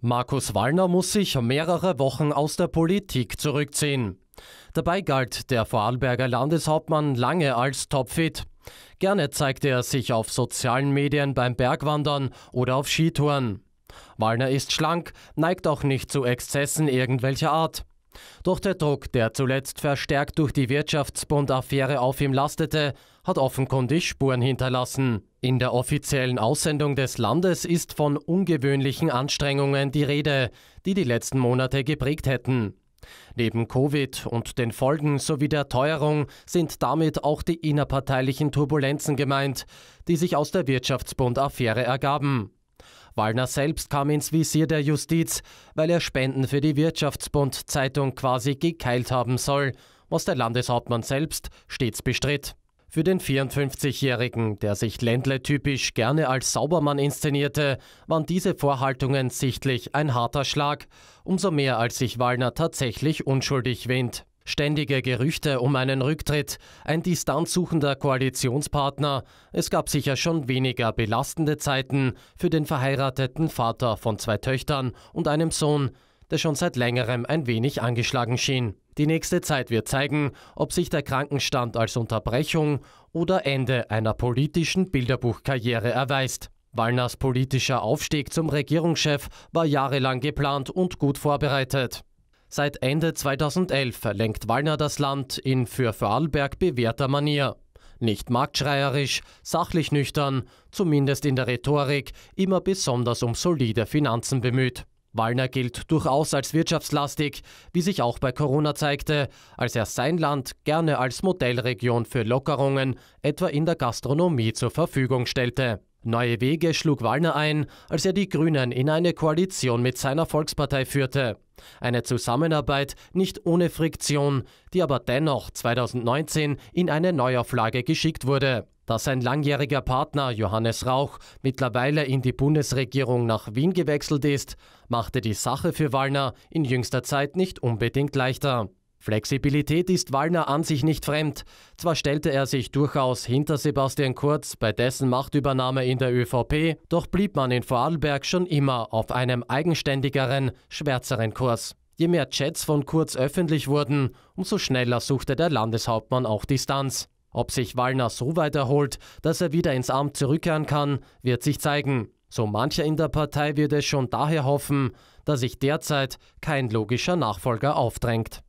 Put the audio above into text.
Markus Wallner muss sich mehrere Wochen aus der Politik zurückziehen. Dabei galt der Vorarlberger Landeshauptmann lange als topfit. Gerne zeigte er sich auf sozialen Medien beim Bergwandern oder auf Skitouren. Wallner ist schlank, neigt auch nicht zu Exzessen irgendwelcher Art. Doch der Druck, der zuletzt verstärkt durch die Wirtschaftsbund-Affäre auf ihm lastete, hat offenkundig Spuren hinterlassen. In der offiziellen Aussendung des Landes ist von ungewöhnlichen Anstrengungen die Rede, die die letzten Monate geprägt hätten. Neben Covid und den Folgen sowie der Teuerung sind damit auch die innerparteilichen Turbulenzen gemeint, die sich aus der Wirtschaftsbund-Affäre ergaben. Wallner selbst kam ins Visier der Justiz, weil er Spenden für die Wirtschaftsbund-Zeitung quasi gekeilt haben soll, was der Landeshauptmann selbst stets bestritt. Für den 54-Jährigen, der sich Ländle-typisch gerne als Saubermann inszenierte, waren diese Vorhaltungen sichtlich ein harter Schlag, umso mehr als sich Wallner tatsächlich unschuldig wähnt. Ständige Gerüchte um einen Rücktritt, ein distanzsuchender Koalitionspartner. Es gab sicher schon weniger belastende Zeiten für den verheirateten Vater von zwei Töchtern und einem Sohn, der schon seit längerem ein wenig angeschlagen schien. Die nächste Zeit wird zeigen, ob sich der Krankenstand als Unterbrechung oder Ende einer politischen Bilderbuchkarriere erweist. Wallners politischer Aufstieg zum Regierungschef war jahrelang geplant und gut vorbereitet. Seit Ende 2011 lenkt Wallner das Land in für Vorarlberg bewährter Manier. Nicht marktschreierisch, sachlich nüchtern, zumindest in der Rhetorik, immer besonders um solide Finanzen bemüht. Wallner gilt durchaus als wirtschaftslastig, wie sich auch bei Corona zeigte, als er sein Land gerne als Modellregion für Lockerungen, etwa in der Gastronomie, zur Verfügung stellte. Neue Wege schlug Wallner ein, als er die Grünen in eine Koalition mit seiner Volkspartei führte. Eine Zusammenarbeit nicht ohne Friktion, die aber dennoch 2019 in eine Neuauflage geschickt wurde. Da sein langjähriger Partner Johannes Rauch mittlerweile in die Bundesregierung nach Wien gewechselt ist, machte die Sache für Wallner in jüngster Zeit nicht unbedingt leichter. Flexibilität ist Wallner an sich nicht fremd. Zwar stellte er sich durchaus hinter Sebastian Kurz bei dessen Machtübernahme in der ÖVP, doch blieb man in Vorarlberg schon immer auf einem eigenständigeren, schwärzeren Kurs. Je mehr Chats von Kurz öffentlich wurden, umso schneller suchte der Landeshauptmann auch Distanz. Ob sich Wallner so weit erholt, dass er wieder ins Amt zurückkehren kann, wird sich zeigen. So mancher in der Partei wird es schon daher hoffen, dass sich derzeit kein logischer Nachfolger aufdrängt.